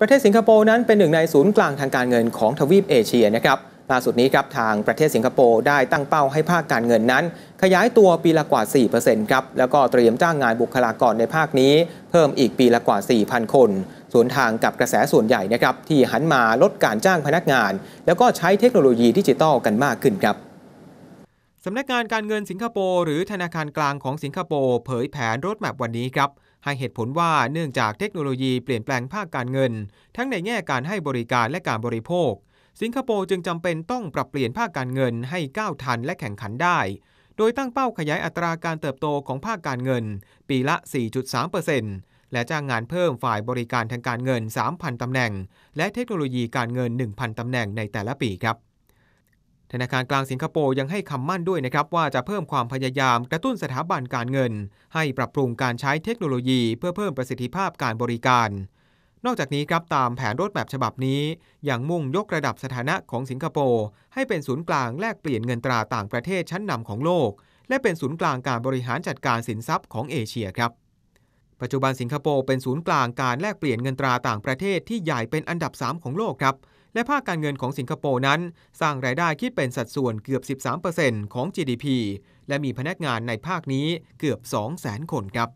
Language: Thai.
ประเทศสิงคโปร์นั้น เป็นหนึ่งในศูนย์กลางทางการเงินของทวีปเอเชียนะครับ ล่าสุดนี้ครับทางประเทศสิงคโปร์ได้ตั้งเป้าให้ภาคการเงินนั้น ขยายตัวปีละกว่า 4%ครับ แล้วก็เตรียมจ้างงานบุคลากรในภาคนี้เพิ่มอีกปีละกว่า 4,000 คนสวนทางกับกระแสส่วนใหญ่นะครับที่หันมาลดการจ้างพนักงาน แล้วก็ใช้เทคโนโลยีดิจิตอลกันมากขึ้นครับสำนักงานการเงินสิงคโปร์หรือธนาคารกลางของสิงคโปร์เผยแผนรถแมพวันนี้ครับให้เหตุผลว่าเนื่องจากเทคโนโลยีเปลี่ยนแปลงภาคการเงิน ทั้งในแง่การให้บริการและการบริโภค สิงคโปร์จึงจำเป็นต้องปรับเปลี่ยนภาคการเงินให้ก้าวทันและแข่งขันได้ โดยตั้งเป้าขยายอัตราการเติบโตของภาคการเงินปีละ 4.3%และจ้างงานเพิ่มฝ่ายบริการทางการเงิน 3,000 ตำแหน่ง และเทคโนโลยีการเงิน 1,000 ตำแหน่งในแต่ละปีครับธนาคารกลางสิงคโปร์ยังให้คำมั่นด้วยนะครับว่าจะเพิ่มความพยายามกระตุ้นสถาบันการเงิน ให้ปรับปรุงการใช้เทคโนโลยีเพื่อเพิ่มประสิทธิภาพการบริการ นอกจากนี้ครับตามแผนรถแบบฉบับนี้ยังมุ่งยกระดับสถานะของสิงคโปร์ให้เป็นศูนย์กลางแลกเปลี่ยนเงินตราต่างประเทศชั้นนำของโลก และเป็นศูนย์กลางการบริหารจัดการสินทรัพย์ของเอเชียครับปัจจุบันสิงคโปร์เป็นศูนย์กลางการแลกเปลี่ยนเงินตราต่างประเทศที่ใหญ่เป็นอันดับ 3 ของโลกครับและภาคการเงินของสิงคโปร์นั้นสร้างรายได้คิดเป็นสัดส่วนเกือบ 13%ของ GDP และมีพนักงานในภาคนี้เกือบ 200,000 คนครับ